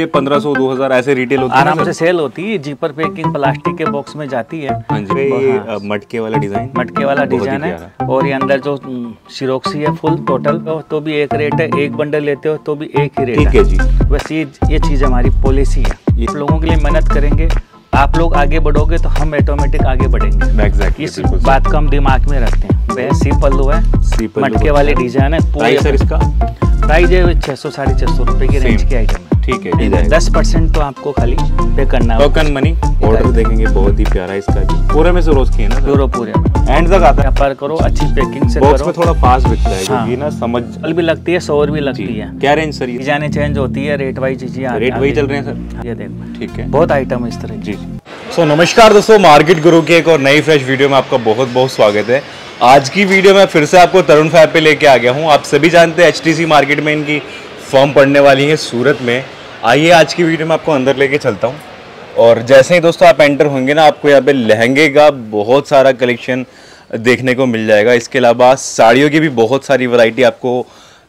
ये 1500 2000 ऐसे रिटेल होती आराम से सेल होती है जीपर पैकिंग प्लास्टिक के बॉक्स में जाती है हाँ, हाँ। मटके वाला डिजाइन मटके वाला डिजाइन है और ये अंदर जो सिरोक्सी है फुल टोटल तो भी एक रेट है एक बंडल लेते हो तो भी एक ही रेट है जी बस ये ये चीज हमारी पॉलिसी है इस लोगों के लिए मेहनत करेंगे आप लोग आगे बढ़ोगे तो हम ऑटोमेटिक आगे बढ़ेंगे exactly, इस बात को हम दिमाग में रखते हैं वह सी पल्लू है मटके वाले डिजाइन है प्राइस इसका प्राइस है छह सौ साढ़े छह सौ रुपए की रेंज के आइटम है ठीक है दस परसेंट तो आपको खाली पे करना टोकन मनी ऑर्डर देखेंगे बहुत ही प्यारा इसका भी पूरे में से रोज की है ना पूरा पूरे एंड तक आता है करो अच्छी पैकिंग से करो थोड़ा फास्ट बिकता है हाँ। क्योंकि ना समझ कल भी लगती है सौर भी लगती है क्या रेंज सर ये जाने चेंज होती है रेट वाइज चीजें रेट वही चल रहे हैं सर ये देखो ठीक है बहुत आइटम इस तरह जी सो so, नमस्कार दोस्तों मार्केट गुरु के एक और नई फ्रेश वीडियो में आपका बहुत बहुत स्वागत है आज की वीडियो में फिर से आपको तरुण फैब पे लेके आ गया हूँ आप सभी जानते हैं एच मार्केट में इनकी फॉर्म पढ़ने वाली है सूरत में आइए आज की वीडियो में आपको अंदर लेके चलता हूँ और जैसे ही दोस्तों आप एंटर होंगे ना आपको यहाँ पे लहंगे का बहुत सारा कलेक्शन देखने को मिल जाएगा इसके अलावा साड़ियों की भी बहुत सारी वैरायटी आपको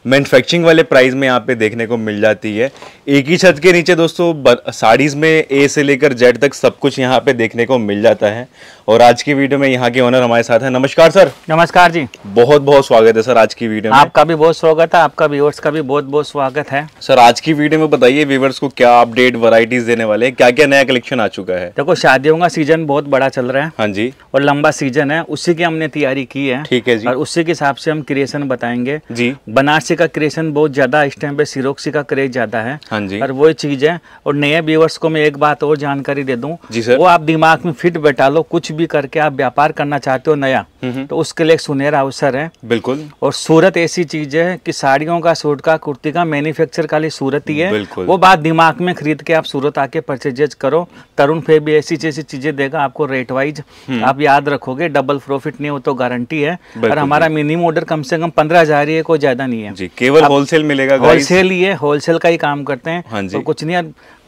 मैन्युफैक्चरिंग वाले प्राइस में यहाँ पे देखने को मिल जाती है एक ही छत के नीचे दोस्तों साड़ीज़ में ए से लेकर जेड तक सब कुछ यहाँ पे देखने को मिल जाता है और आज की वीडियो में यहाँ के ओनर हमारे साथ हैं नमस्कार सर नमस्कार जी बहुत बहुत स्वागत है सर आज की वीडियो में आपका भी बहुत स्वागत है आपका व्यूवर्स का भी बहुत बहुत स्वागत है सर आज की वीडियो में बताइए व्यूवर्स को क्या अपडेट वराइटीज देने वाले क्या क्या नया कलेक्शन आ चुका है देखो शादियों का सीजन बहुत बड़ा चल रहा है हाँ जी और लंबा सीजन है उसी की हमने तैयारी की है ठीक है जी और उसी के हिसाब से हम क्रिएशन बताएंगे जी बनारसी का क्रिएशन बहुत ज्यादा इस टाइम पे सिरोक्सी का क्रेज ज्यादा है हाँ हाँ जी और वही चीज है और नए व्यूवर्स को मैं एक बात और जानकारी दे दूं जी सर वो आप दिमाग में फिट बैठा लो कुछ भी करके आप व्यापार करना चाहते हो नया हम्म, हम्म। तो उसके लिए एक सुनहरा अवसर है बिल्कुल और सूरत ऐसी चीज है कि साड़ियों का सूट का कुर्ती का मैन्युफैक्चर लिए सूरत ही है वो बात दिमाग में खरीद के आप सूरत आके परचेजेज करो तरुण फे भी ऐसी जैसी चीजें देगा आपको रेट वाइज हम्म। आप याद रखोगे डबल प्रॉफिट नहीं हो तो गारंटी है और हमारा मिनिमम ऑर्डर कम से कम पंद्रह हजार ही है कोई ज्यादा नहीं है केवल होलसेल मिलेगा होलसेल ही है होलसेल का ही काम करते हाँ हैं तो कुछ नहीं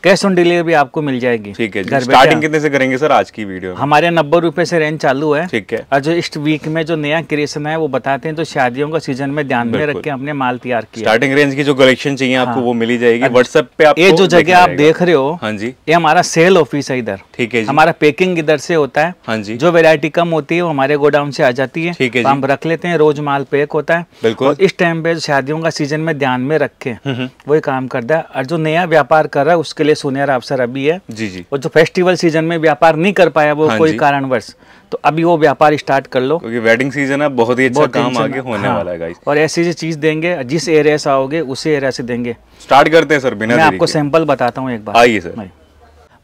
कैश ऑन डिलीवरी आपको मिल जाएगी ठीक है जी, स्टार्टिंग कितने से करेंगे सर आज की वीडियो हमारे नब्बे रुपए से रेंज चालू है ठीक है और जो इस वीक में जो नया क्रिएशन है वो बताते हैं तो शादियों का सीजन में ध्यान में रख के हमने माल तैयार किया स्टार्टिंग रेंज की जो कलेक्शन चाहिए हाँ। आपको वो मिली जाएगी व्हाट्सएप पे आप ये जो जगह आप देख रहे हो हाँ जी ये हमारा सेल ऑफिस है इधर ठीक है हमारा पैकिंग इधर से होता है हाँ जी जो वेरायटी कम होती है वो हमारे गोडाउन से आ जाती है ठीक है हम रख लेते हैं रोज माल पैक होता है बिल्कुल इस टाइम पे शादियों का सीजन में ध्यान में रखे हम्म, हम्म। वही काम करता है और जो नया व्यापार कर रहा है उसके लिए सुनहरा अवसर अभी है जी जी और जो फेस्टिवल सीजन में व्यापार नहीं कर पाया वो हाँ कोई कारणवश तो अभी वो व्यापार स्टार्ट कर लो क्योंकि वेडिंग सीजन है बहुत ही अच्छा बहुत काम आगे होने हाँ। वाला है और ऐसी जो चीज देंगे जिस एरिया से आओगे उसी एरिया से देंगे स्टार्ट करते हैं सर बिना मैं आपको सैंपल बताता हूँ एक बार आइए सर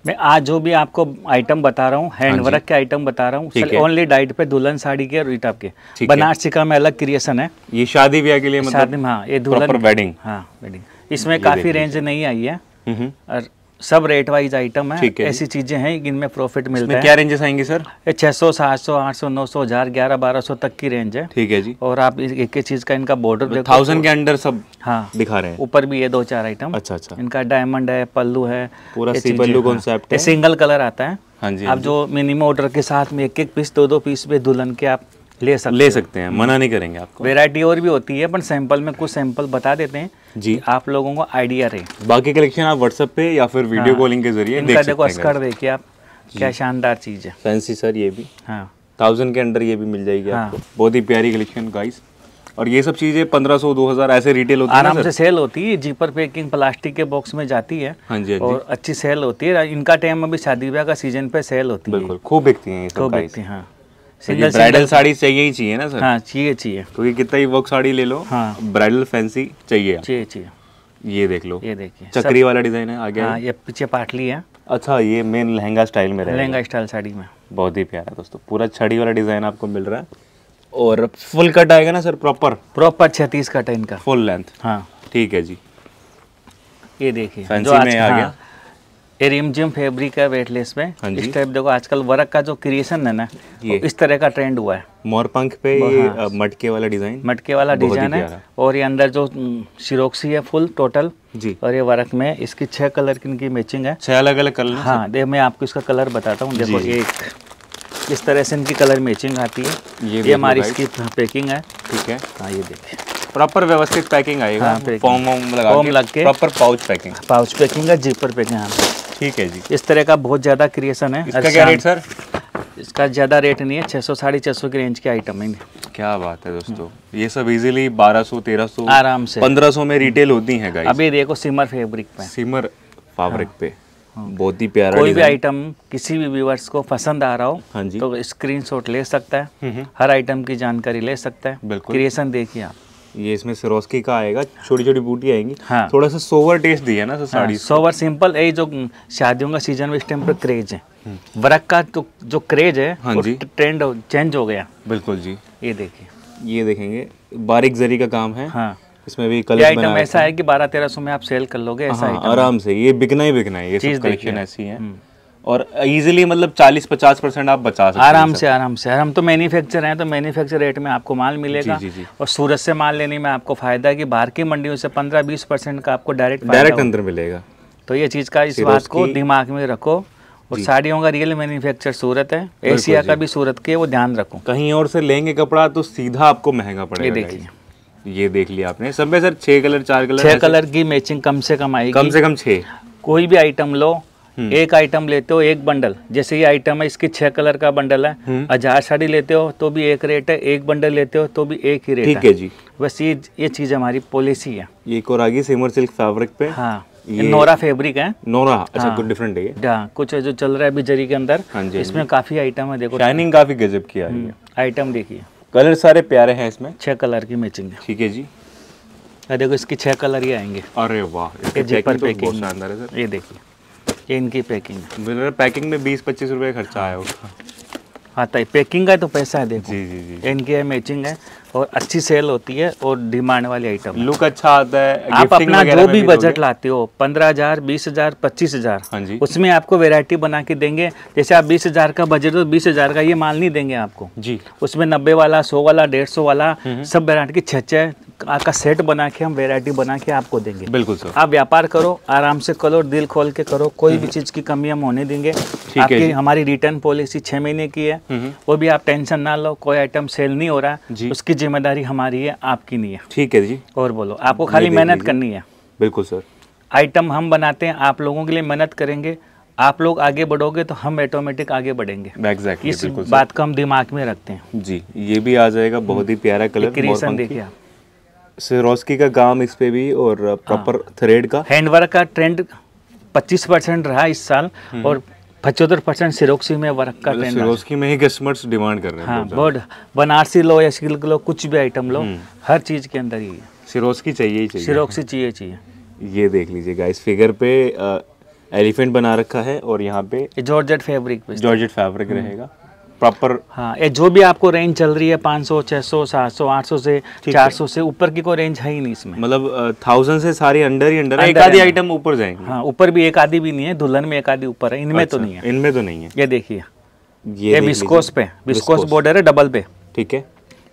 मैं आज जो भी आपको आइटम बता रहा हूँ हैंडवर्क हाँ के आइटम बता रहा हूँ ओनली डाइट पे दुल्हन साड़ी के और ईटअप के बनारसी का में अलग क्रिएशन है ये शादी ब्याह के लिए मतलब शादी में हाँ ये दुल्हन वेडिंग हाँ वेडिंग इसमें काफी रेंज नहीं आई है हम्म, हम्म। और सब रेट वाइज आइटम है ऐसी चीजें हैं जिनमें प्रॉफिट मिलता है क्या रेंजेस आएंगे सर छह सौ सात सौ आठ सौ नौ सौ हजार ग्यारह बारह सौ तक की रेंज है ठीक है जी और आप एक एक चीज का इनका बॉर्डर मतलब थाउजेंड तो- के अंडर सब हाँ दिखा रहे हैं ऊपर भी ये दो चार आइटम अच्छा अच्छा इनका डायमंड है पल्लू है पूरा सिंगल कलर आता है हाँ जी हाँ आप जो मिनिमम ऑर्डर के साथ में एक एक पीस दो दो पीस में दुल्हन के आप ले सकते ले सकते हैं मना नहीं करेंगे आपको वेरायटी और भी होती है पर सैंपल में कुछ सैंपल बता देते हैं जी आप लोगों को आइडिया रहे बाकी कलेक्शन आप व्हाट्सएप पे या फिर वीडियो कॉलिंग हाँ। के जरिए देख देखो अस्कर देखिए आप क्या शानदार चीज़ है फैंसी सर ये भी हाँ थाउजेंड के अंडर ये भी मिल जाएगी हाँ। आपको बहुत ही प्यारी कलेक्शन गाइस और ये सब चीजें पंद्रह सौ दो हजार ऐसे रिटेल होती आराम से सेल होती है जीपर पैकिंग प्लास्टिक के बॉक्स में जाती है हाँ जी, हाँ और अच्छी सेल होती है इनका टाइम अभी शादी ब्याह का सीजन पे सेल होती है बिल्कुल खूब बिकती है खूब बिकती है हाँ सिंगल ब्राइडल साड़ी चाहिए ही चाहिए ना सर हाँ चाहिए चाहिए क्योंकि कितना ही वर्क साड़ी ले लो हाँ ब्राइडल फैंसी चाहिए चाहिए चाहिए ये देख लो ये देखिए चक्री वाला डिजाइन है आगे हाँ, ये पीछे पाटली है अच्छा ये मेन लहंगा स्टाइल में लहंगा स्टाइल साड़ी में बहुत ही प्यारा दोस्तों पूरा छड़ी वाला डिजाइन आपको मिल रहा है और फुल कट आएगा ना सर प्रॉपर प्रॉपर छत्तीस कट है इनका फुल लेंथ हाँ ठीक है जी ये देखिए फैंसी में आ गया हाँ। एरियमजियम फेब्रिक है वेटलेस में हाँ इस टाइप देखो आजकल वर्क का जो क्रिएशन है ना ये इस तरह का ट्रेंड हुआ है मोरपंख पे हाँ। मटके वाला डिजाइन मटके वाला डिजाइन है और ये अंदर जो शिरोक्सी है फुल टोटल जी और ये वर्क में इसकी छह कलर की इनकी मैचिंग है छह अलग अलग कलर हाँ देख मैं आपको इसका कलर बताता हूँ देखो एक इस तरह से इनकी कलर मैचिंग आती है ये हमारी इसकी पैकिंग है ठीक है हाँ ये देखिए प्रॉपर व्यवस्थित पैकिंग आएगा हाँ, पैकिंग। लगा के proper pouch packing pouch packing है जीपर पैकिंग हाँ ठीक है जी इस तरह का बहुत ज़्यादा क्रिएशन है इसका क्या रेट अच्छा। सर इसका ज़्यादा रेट नहीं है छह सौ साढ़े छह सौ के रेंज के आइटम है क्या बात है दोस्तों ये सब इजीली तेरह सौ आराम से सौ में रिटेल होती है अभी देखो सिमर फेब्रिक पे सिमर फैब्रिक हाँ। पे हाँ। बहुत ही प्यारा कोई भी आइटम किसी भी व्यूवर्स को पसंद आ रहा हो हाँ जी तो स्क्रीनशॉट ले सकता है हम्म, हम्म। हर आइटम की जानकारी ले सकता है बिल्कुल क्रिएशन देखिए आप ये इसमें सरोस्की का आएगा छोटी छोटी बूटी आएंगी हाँ थोड़ा सा सोवर टेस्ट दिया ना सर साड़ी हाँ, सोवर सिंपल ये जो शादियों का सीजन में इस टाइम पर क्रेज है वर्क का तो जो क्रेज है हाँ जी ट्रेंड चेंज हो गया बिल्कुल जी ये देखिए ये देखेंगे बारीक जरी का काम है हाँ इसमें भी कलर आइटम ऐसा है कि बारह तेरह सौ में आप सेल कर लोगे ऐसा हाँ, आराम से ये बिकना ही बिकना है ये चीज कलेक्शन ऐसी है हम्म। और इजीली मतलब 40-50 परसेंट आप बचा सकते आराम से आराम से हम तो मैन्युफैक्चर हैं तो मैन्युफैक्चर रेट में आपको माल मिलेगा जी, जी, जी. और सूरत से माल लेने में आपको फायदा है कि बाहर की मंडियों से 15-20 परसेंट का आपको डायरेक्ट डायरेक्ट अंदर मिलेगा तो ये चीज़ का इस बात को दिमाग में रखो और साड़ियों का रियल मैन्युफैक्चर सूरत है एशिया का भी सूरत के वो ध्यान रखो कहीं और से लेंगे कपड़ा तो सीधा आपको महंगा पड़ेगा देखिए ये देख लिया आपने सब में सर छह कलर चार कलर छह कलर की मैचिंग कम से कम आएगी कम से कम छह कोई भी आइटम लो हम्म। एक आइटम लेते हो एक बंडल जैसे ये आइटम है इसकी छह कलर का बंडल है हम्म। हजार साड़ी लेते हो तो भी एक रेट है एक बंडल लेते हो तो भी एक ही रेट है जी बस ये ये चीज हमारी पॉलिसी है ये आगे सिमर सिल्क फैब्रिक पे हाँ नोरा फैब्रिक है नोरा अच्छा कुछ हाँ। डिफरेंट है हाँ कुछ जो चल रहा है अभी जरी के अंदर हाँ हाँ इसमें काफी आइटम है देखो शाइनिंग काफी गजब की आ रही है आइटम हम्म, देखिए कलर सारे प्यारे हैं इसमें छह कलर की मैचिंग है ठीक है जी देखो इसकी छह कलर ही आएंगे अरे वाह तो ये देखिए ये इनकी पैकिंग मेरा पैकिंग में बीस पच्चीस रुपये खर्चा आया उसका हाँ तो पैकिंग का तो पैसा है देखो जी जी जी इनके है मैचिंग है और अच्छी सेल होती है और डिमांड वाली आइटम लुक अच्छा आता है आप अपना जो भी बजट लाते हो पंद्रह हजार बीस हजार पच्चीस हजार हाँ जी उसमें आपको वेरायटी बना के देंगे जैसे आप बीस हजार का बजट हो बीस हजार का ये माल नहीं देंगे आपको जी उसमें नब्बे वाला सौ वाला डेढ़ सौ वाला हम्म। सब वेरायटी की छः छः का सेट बना के हम वेराइटी बना के आपको देंगे बिल्कुल सर आप व्यापार करो आराम से करो दिल खोल के करो कोई भी हम्म। चीज़ की कमी हम होने देंगे आपकी हमारी रिटर्न पॉलिसी छह महीने की है हम्म। वो भी आप टेंशन ना लो कोई आइटम सेल नहीं हो रहा उसकी जिम्मेदारी हमारी है आपकी नहीं है ठीक है जी और बोलो आपको खाली मेहनत करनी है बिल्कुल सर आइटम हम बनाते हैं आप लोगों के लिए मेहनत करेंगे आप लोग आगे बढ़ोगे तो हम ऑटोमेटिक आगे बढ़ेंगे exactly, इस बात को हम दिमाग में रखते हैं जी ये भी आ जाएगा बहुत ही प्यारा कलर क्रिएशन देखिए आप सिरोस्की का काम इस पे भी और प्रॉपर हाँ। थ्रेड का हैंडवर्क का ट्रेंड 25 परसेंट रहा इस साल हम्म। और पचहत्तर परसेंट सिरोक्सी में वर्क का ट्रेंड मतलब सिरोस्की में ही कस्टमर्स डिमांड कर रहे हैं हाँ बहुत बनारसी लो या सिल्क लो कुछ भी आइटम लो हम्म। हर चीज़ के अंदर ही सिरोस्की चाहिए ही चाहिए सिरोक्सी चाहिए चाहिए ये देख लीजिए गाइस फिगर पे एलिफेंट बना रखा है और यहाँ पे जॉर्जेट फैब्रिक पे जॉर्जेट फैब्रिक रहेगा प्रॉपर हाँ ये जो भी आपको रेंज चल रही है 500, 600, 700, 800 से 400 से ऊपर की कोई रेंज है ही नहीं इसमें मतलब थाउजेंड से सारी अंडर ही अंडर, अंडर एक आधी आइटम ऊपर जाएंगे हाँ ऊपर भी एक आधी भी नहीं है दुल्हन में एक आधी ऊपर है इनमें तो अच्छा, तो नहीं है इनमें तो नहीं है ये देखिए ये बिस्कोस पे बिस्कोस बॉर्डर है डबल पे ठीक है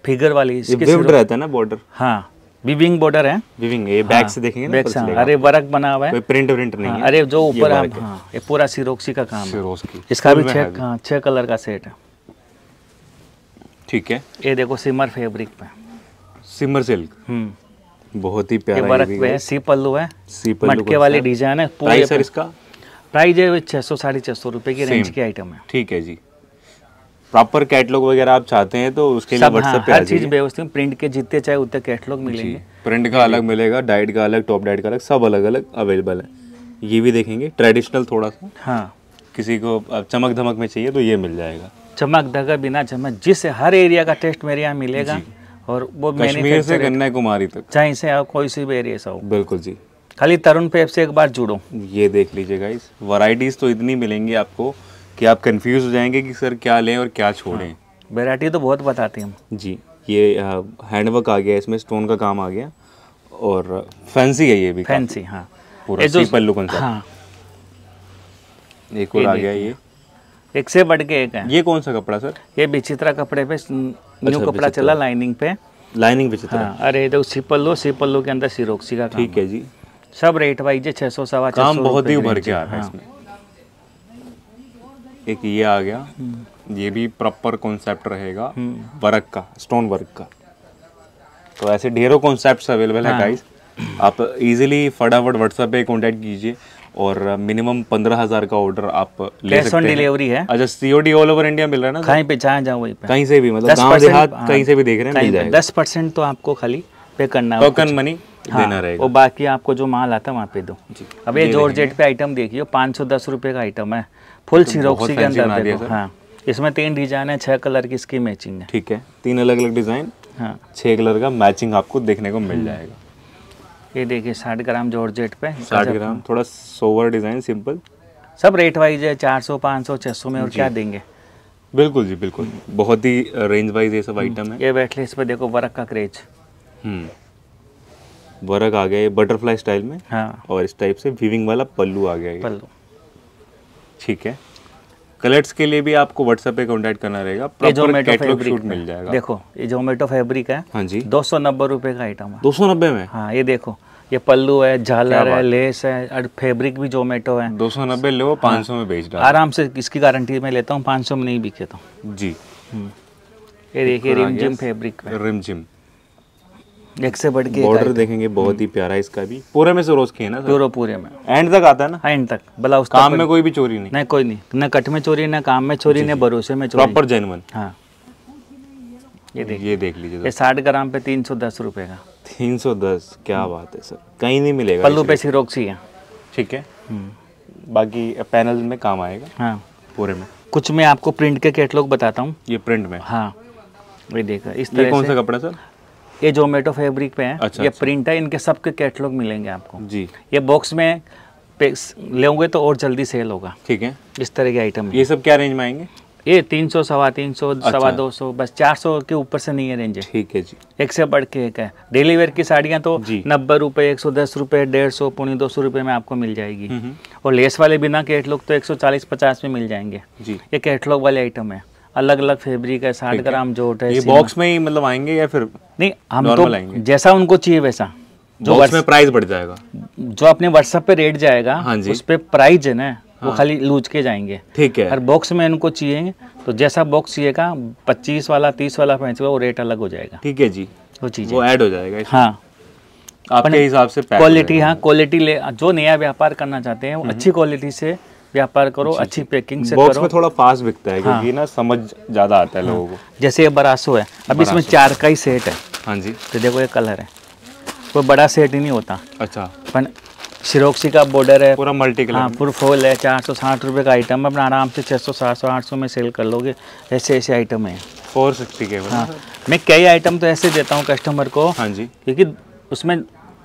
फिगर वाली रहता है ना बॉर्डर हाँ विविंग बॉर्डर है विविंग ये बैक हाँ, से देखेंगे ना हाँ, अरे वर्क बना हुआ है कोई प्रिंट प्रिंट नहीं हाँ, है अरे जो ऊपर हाँ, ये पूरा सिरोक्सी का काम है इसका भी छह हाँ, छह कलर का सेट है ठीक है ये देखो सिमर फैब्रिक पे सिमर सिल्क हम्म बहुत ही प्यारा वर्क पे है सी पल्लू है सी पल्लू मटके वाली डिजाइन है प्राइस सर इसका प्राइस है छह सौ साढ़े छह सौ रुपये की रेंज की आइटम है ठीक है जी प्रॉपर कैटलॉग वगैरह आप चाहते हैं तो उसके लिए व्हाट्सएप हाँ, पे हर चीज व्यवस्थित प्रिंट के जितने चाहे उतने कैटलॉग मिलेंगे प्रिंट का अलग मिलेगा डाइट का अलग टॉप डाइट का अलग सब अलग अलग अवेलेबल है ये भी देखेंगे ट्रेडिशनल थोड़ा सा हाँ किसी को चमक धमक में चाहिए तो ये मिल जाएगा चमक दगा बिना चमक जिससे हर एरिया का टेस्ट मेरे यहाँ मिलेगा और वो कश्मीर से कन्याकुमारी तक चाहे से आप कोई सी भी एरिया से हो बिल्कुल जी खाली तरुण पेप से एक बार जुड़ो ये देख लीजिए गाइस वराइटीज तो इतनी मिलेंगी आपको कि आप कंफ्यूज हो जाएंगे कि सर क्या लें और क्या छोड़ें वेराइटी हाँ, तो बहुत बताती हम जी ये हैंडवर्क आ गया इसमें स्टोन का काम आ गया और फैंसी है ये भी फैंसी हाँ पूरा पल्लू कौन सा हाँ एक और आ गया ये एक से बढ़ के एक है ये कौन सा कपड़ा सर ये विचित्रा कपड़े पे न्यू अच्छा, कपड़ा चला लाइनिंग पे लाइनिंग हाँ, अरे हाँ, सिपल लो सिपल लो के अंदर सिरोक्सी का ठीक है जी सब रेट वाइज छह सौ सवा काम बहुत ही उभर के आ रहा है हाँ। एक ये आ गया हम्म। ये भी प्रॉपर कॉन्सेप्ट रहेगा हम्म। वर्क का स्टोन वर्क का तो ऐसे ढेरों कॉन्सेप्ट अवेलेबल है गाइस आप इजीली फटाफट व्हाट्सएप पे कांटेक्ट कीजिए और मिनिमम पंद्रह हज़ार का ऑर्डर आप ले सकते हैं डिलीवरी है अच्छा सीओडी ऑल ओवर इंडिया मिल रहा है ना कहीं पे चाहे जाओ वहीं पे कहीं से भी मतलब गांव देहात कहीं से भी हाँ, देख रहे हैं मिल जाएगा दस परसेंट तो आपको खाली पे करना टोकन मनी हाँ, देना रहेगा और बाकी आपको जो माल आता है वहाँ पे दो अब ये जॉर्जेट पे आइटम देखिए पाँच सौ दस रुपये का आइटम है फुल तो सीरोक्सी के अंदर हाँ इसमें तीन डिजाइन है छह कलर की इसकी मैचिंग है ठीक है तीन अलग अलग डिजाइन हाँ छह कलर का मैचिंग आपको देखने को मिल हम्म। जाएगा ये देखिए साठ ग्राम जॉर्जेट पे साठ अच्छा। ग्राम थोड़ा सोवर डिज़ाइन सिंपल सब रेट वाइज है चार सौ पाँच सौ छः सौ में और क्या देंगे बिल्कुल जी बिल्कुल बहुत ही रेंज वाइज ये सब आइटम हम्म। है ये बैठ इस पे देखो वर्क का क्रेज हम्म। वर्क आ गया ये बटरफ्लाई स्टाइल में हाँ और इस टाइप से वीविंग वाला पल्लू आ गया ये पल्लू ठीक है कलर्स के लिए भी आपको व्हाट्सएप पे कॉन्टेक्ट करना रहेगा मिल जाएगा देखो ये जोमेटो फेब्रिक है हाँ जी दो सौ नब्बे रुपये का आइटम है दो सौ नब्बे में हाँ ये देखो ये पल्लू है झालर है लेस है और फैब्रिक भी जोमेटो है दो सौ नब्बे लो हाँ। पाँच सौ में बेच डाल आराम से इसकी गारंटी में लेता हूँ पाँच सौ में नहीं बिकेता हूँ जी ये देखिए रिमझिम फैब्रिक रिमझिम एक से बढ़ के बॉर्डर देखेंगे बहुत ही हम्म। प्यारा है इसका भी पूरे में से रोज के है ना पूरे पूरे में एंड तक आता है ना एंड हाँ, तक भला उस काम में कोई भी चोरी नहीं नहीं कोई नहीं ना कट में चोरी ना काम में चोरी ना भरोसे में चोरी प्रॉपर जेनवन हाँ ये देख ये देख लीजिए ये साठ ग्राम पे तीन सौ दस रुपये का तीन सौ दस क्या हम्म। बात है सर कहीं नहीं मिलेगा पल्लू पे सिरोक्सी है ठीक है हम्म। बाकी पैनल में काम आएगा हाँ पूरे में कुछ मैं आपको प्रिंट के कैटलॉग बताता हूँ ये प्रिंट में हाँ ये देखा इस तरह कौन सा कपड़ा सर ये जोमेटो फैब्रिक पे है अच्छा, ये अच्छा। प्रिंट है इनके सबके कैटलॉग मिलेंगे आपको जी ये बॉक्स में लेंगे तो और जल्दी सेल होगा ठीक है इस तरह के आइटम ये सब क्या रेंज में आएंगे ये तीन सौ सवा तीन सौ अच्छा। सवा दो सौ बस चार सौ के ऊपर से नहीं है रेंज ठीक है जी एक से बढ़ के एक है डेली वेयर की साड़ियाँ तो नब्बे रुपए एक सौ दस रुपए डेढ़ सौ पौने दो सौ रुपए में आपको मिल जाएगी हम्म, हम्म। और लेस वाले बिना कैटलॉग तो एक सौ चालीस पचास में मिल जाएंगे जी ये कैटलॉग वाले आइटम है अलग अलग फेब्रिक है साठ ग्राम जो है ये बॉक्स में ही मतलब आएंगे या फिर नहीं हम तो जैसा उनको चाहिए वैसा जो बॉक्स में प्राइस बढ़ जाएगा जो अपने व्हाट्सएप पे रेट जाएगा हाँ जी। उस पर प्राइस है ना वो हाँ। खाली लूज के जाएंगे ठीक है और बॉक्स में इनको चाहिए तो जैसा बॉक्स चाहिएगा पच्चीस वाला तीस वाला पैंतीस वाला वो रेट अलग हो जाएगा ठीक है जी वो चीज़ वो ऐड हो जाएगा हाँ आपके हिसाब से क्वालिटी हाँ क्वालिटी ले जो नया व्यापार करना चाहते हैं वो हम्म। अच्छी क्वालिटी से व्यापार करो अच्छी पैकिंग से बॉक्स में थोड़ा फास्ट बिकता है हाँ। क्योंकि ना समझ ज़्यादा आता है लोगों को हाँ। जैसे ये बरासो है अब इसमें चार का ही सेट है हाँ जी तो देखो ये कलर है कोई बड़ा सेट ही नहीं होता अच्छा पर सिरोक्सी का बॉर्डर है पूरा मल्टी कलर हाँ फुल फोल है चार सौ साठ रुपये का आइटम अपना आराम से छः सौ सात सौ आठ सौ में सेल कर लोगे ऐसे ऐसे आइटम है फोर सिक्सटी के हाँ मैं कई आइटम तो ऐसे देता हूँ कस्टमर को हाँ जी क्योंकि उसमें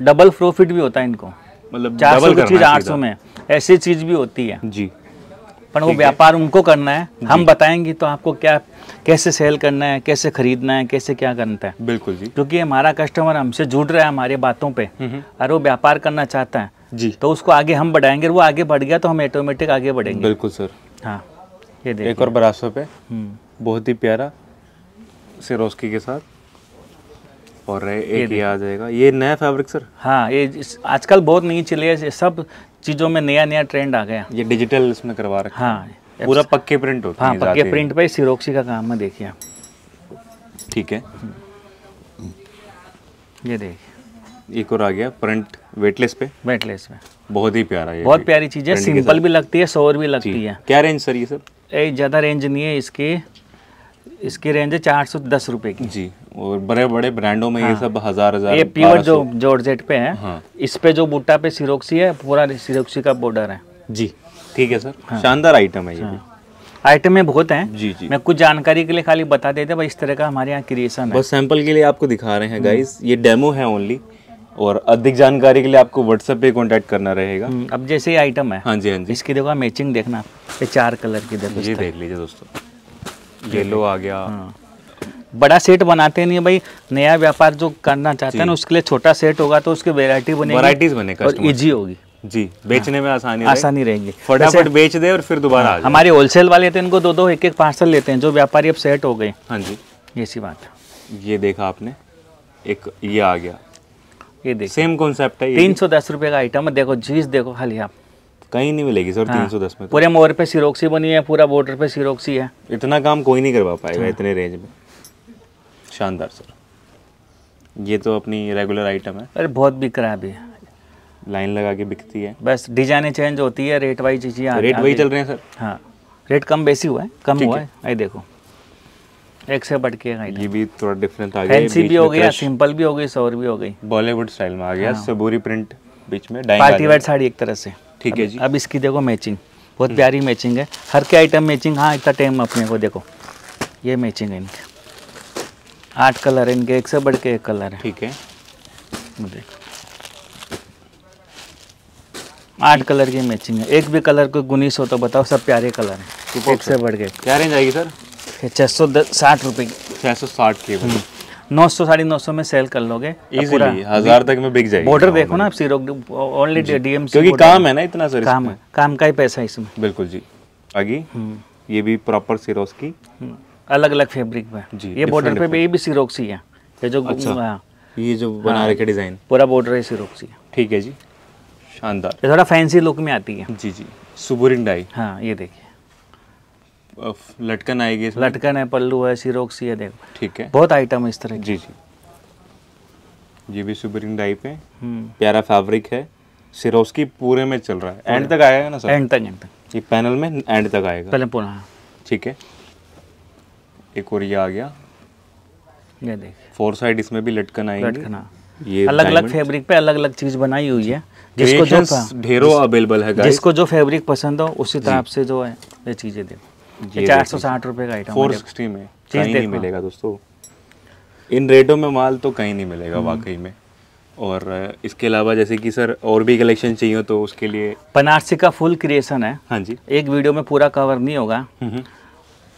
डबल प्रॉफिट भी होता है इनको मतलब चार सौ चीज़ आठ सौ में ऐसी चीज़ भी होती है जी पर वो व्यापार उनको करना है हम बताएंगे तो आपको क्या कैसे सेल करना है कैसे खरीदना है कैसे क्या करना है बिल्कुल जी क्योंकि हमारा कस्टमर हमसे जुड़ रहा है हमारे बातों पे हम्म, हम्म। और वो व्यापार करना चाहता है जी तो उसको आगे हम बढ़ाएंगे वो आगे बढ़ गया तो हम ऑटोमेटिक आगे बढ़ेंगे बिल्कुल सर हाँ ये देखिए एक और बरासों पे हम्म। बहुत ही प्यारा सिरोस्की के साथ और एक ये आ जाएगा ये नया फैब्रिक सर हाँ ये आजकल बहुत नहीं चले ये सब चीज़ों में नया नया ट्रेंड आ गया ये डिजिटल इसमें करवा रखा हाँ पूरा पक्के प्रिंट होता हाँ पक्के प्रिंट पर सिरोक्सी का काम है देखिए ठीक है ये देखिए एक और आ गया प्रिंट वेटलेस पे वेटलेस पे बहुत ही प्यारा है बहुत प्यारी चीज़ है सिंपल भी लगती है सोर भी लगती है क्या रेंज सर ये सर ज़्यादा रेंज नहीं है इसकी इसकी रेंज है चार सौ दस रुपए की जी और बड़े बड़े ब्रांडों में हाँ, ये सब हजार हजार ये प्योर जो जॉर्जेट पे है हाँ, इस पे जो बूटा पे सिरोक्सी है पूरा सिरोक्सी का बॉर्डर है जी ठीक है सर हाँ, शानदार आइटम है ये हाँ, आइटमें बहुत हैं जी जी मैं कुछ जानकारी के लिए खाली बता देते इस तरह का हमारे यहाँ क्रिएशन है बस सैंपल के लिए आपको दिखा रहे हैं गाइस हम्म। ये डेमो है ओनली और अधिक जानकारी के लिए आपको व्हाट्सएप पे कांटेक्ट करना रहेगा हम्म, अब जैसे ये आइटम है हाँ जी हाँ जी इसकी देखो मैचिंग देखना ये चार कलर की देखो ये देख लीजिए दोस्तों येलो आ गया हाँ। बड़ा सेट बनाते नहीं है भाई नया व्यापार जो करना चाहते हैं उसके लिए छोटा सेट होगा तो उसकी वेरायटी बनेगी वैरायटीज बने और इजी होगी जी बेचने हाँ, में आसानी आसानी रहेगी फटाफट बेच दे और फिर दोबारा हमारे होलसेल वाले थे तो इनको दो दो एक एक पार्सल लेते हैं जो व्यापारी अब सेट हो गए हाँ जी ये सी बात ये देखा आपने एक ये आ गया ये देखो सेम कॉन्सेप्ट है तीन सौ दस रुपये का आइटम है देखो जीस देखो खाली आप कहीं नहीं मिलेगी सर हाँ। तीन सौ दस में तो। पूरे मोर पे सिरोक्सी बनी है पूरा बॉर्डर पे सिरोक्सी है इतना काम कोई नहीं करवा पाएगा हाँ। इतने रेंज में शानदार सर ये तो अपनी रेगुलर आइटम है अरे बहुत बिक रहा है अभी लाइन लगा के बिकती है बस डिजाइने चेंज होती है रेट वाइज चीज़ें रेट वही चल रहे हैं सर हाँ रेट कम बेसी हुआ है कम हुआ है आई देखो एक से बढ़ के ये भी थोड़ा डिफरेंट आ गया फैंसी भी हो गया सिंपल भी हो गई सौर भी हो गई बॉलीवुड स्टाइल में आ गया सबूरी हाँ। प्रिंट बीच में पार्टी वेयर साड़ी एक तरह से ठीक है जी अब इसकी देखो मैचिंग बहुत प्यारी मैचिंग है हर के आइटम मैचिंग हाँ इतना टाइम अपने को देखो ये मैचिंग है इनके आठ कलर है इनके एक से बढ़ के एक कलर है ठीक है आठ कलर की मैचिंग है एक भी कलर को गुनीस हो तो बताओ सब प्यारे कलर हैं एक से बढ़ के क्या रेंज आएगी सर छः सौ साठ रुपये की छः सौ साठ की नौ सौ साढ़े नौ सौ में सेल कर लोगे हजार तक में बिक जाएगी बॉर्डर देखो ना आप सीरो ओनली डीएम क्योंकि काम है ना इतना सर काम है काम का ही पैसा है इसमें बिल्कुल जी आगे हम्म। ये भी प्रॉपर सीरोस की अलग अलग फैब्रिक में ये बॉर्डर पे भी ये भी सीरोक्सी है ये जो अच्छा। हाँ। ये जो बना हाँ। रखे डिजाइन पूरा बॉर्डर है सीरोक्सी ठीक है जी शानदार ये थोड़ा फैंसी लुक में आती है जी जी सुबुरिन डाई हाँ ये देखिए लटकन आएगी लटकन है पल्लू है सिरोक्सी है देखो ठीक है बहुत आइटम इस तरह जी जी जी भी सुपरिंग टाइप हम्म। है प्यारा फैब्रिक है सिरोस्की पूरे में चल रहा है एंड तक आएगा ना सर एंड तक एंड तक ये पैनल में एंड तक आएगा पहले पूरा ठीक है एक और ये आ गया ये देख फोर साइड इसमें भी लटकन आएगी लटकन ये अलग अलग फैब्रिक पे अलग अलग चीज बनाई हुई है जिसको जो ढेरों अवेलेबल है जिसको जो फैब्रिक पसंद हो उसी तरह से जो है ये चीजें देखो चार सौ साठ रुपये का आइटम फोर सिक्सटी में कहीं नहीं मिलेगा दोस्तों इन रेटों में माल तो कहीं नहीं मिलेगा हम्म। वाकई में और इसके अलावा जैसे कि सर और भी कलेक्शन चाहिए तो उसके लिए बनारसी का फुल क्रिएशन है हाँ जी एक वीडियो में पूरा कवर नहीं होगा हम्म।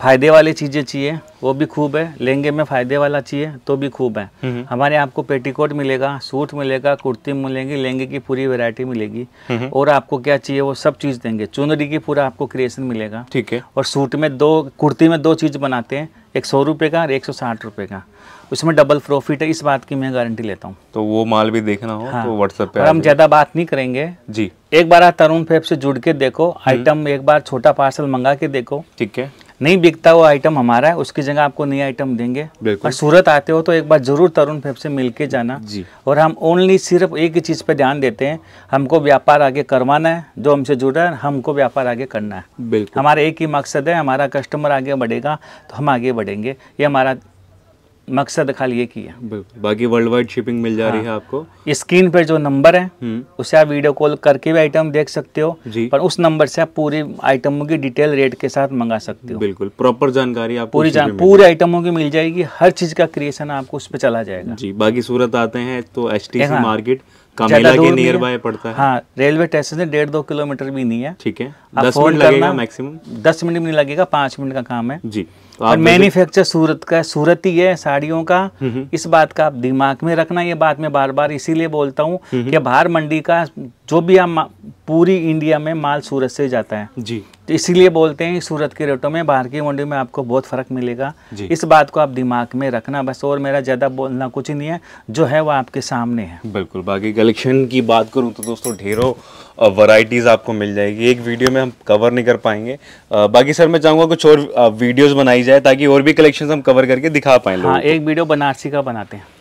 फ़ायदे वाली चीज़ें चाहिए वो भी खूब है लहंगे में फ़ायदे वाला चाहिए तो भी खूब है हम्म, हम्म। हमारे आपको पेटीकोट मिलेगा सूट मिलेगा कुर्ती मिलेगी लहंगे की पूरी वैरायटी मिलेगी हम्म, और आपको क्या चाहिए वो सब चीज़ देंगे चुनरी की पूरा आपको क्रिएशन मिलेगा ठीक है और सूट में दो कुर्ती में दो चीज़ बनाते हैं एक सौ रुपये का और एक सौ साठ रुपये का उसमें डबल प्रॉफिट है इस बात की मैं गारंटी लेता हूँ तो वो माल भी देखना हो हाँ। तो व्हाट्सएप पे हम ज़्यादा बात नहीं करेंगे जी एक बार आप तरुण फेब से जुड़ के देखो आइटम एक बार छोटा पार्सल मंगा के देखो ठीक है नहीं बिकता वो आइटम हमारा है उसकी जगह आपको नई आइटम देंगे और सूरत आते हो तो एक बार जरूर तरुण फेब से मिल के जाना जी और हम ओनली सिर्फ एक ही चीज़ पे ध्यान देते हैं हमको व्यापार आगे करवाना है जो हमसे जुड़ा है हमको व्यापार आगे करना है बिल्कुल हमारा एक ही मकसद है हमारा कस्टमर आगे बढ़ेगा तो हम आगे बढ़ेंगे ये हमारा मकसद खाली ये किया बाकी वर्ल्ड वाइड शिपिंग मिल जा हाँ। रही है हाँ। आपको स्क्रीन पर जो नंबर है हम्म। उसे आप वीडियो कॉल करके भी आइटम देख सकते हो जी पर उस नंबर से आप पूरी आइटमों की डिटेल रेट के साथ मंगा सकते हो बिल्कुल प्रॉपर जानकारी आप पूरी जान पूरी आइटमों की मिल जाएगी हर चीज का क्रिएशन आपको उस पर चला जाएगा जी बाकी सूरत आते हैं तो एच मार्केट हाँ, कामेला के नियर बाय पड़ता है हाँ रेलवे स्टेशन से डेढ़ दो किलोमीटर भी नहीं है ठीक है दस मिनट लगेगा मैक्सिमम दस मिनट भी नहीं लगेगा पांच मिनट का काम है जी तो और मैन्युफैक्चर सूरत का सूरत ही है साड़ियों का इस बात का आप दिमाग में रखना ये बात मैं बार बार इसीलिए बोलता हूँ कि बाहर मंडी का जो भी आप पूरी इंडिया में माल सूरत से जाता है जी तो इसीलिए बोलते हैं सूरत के रेटों में बाहर की मंडी में आपको बहुत फ़र्क मिलेगा इस बात को आप दिमाग में रखना बस और मेरा ज़्यादा बोलना कुछ ही नहीं है जो है वो आपके सामने है बिल्कुल बाकी कलेक्शन की बात करूँ तो दोस्तों ढेरों वैरायटीज़ आपको मिल जाएगी एक वीडियो में हम कवर नहीं कर पाएंगे बाकी सर मैं चाहूंगा कुछ और वीडियोज़ बनाई जाए ताकि और भी कलेक्शन हम कवर करके दिखा पाए हाँ एक वीडियो बनारसी का बनाते हैं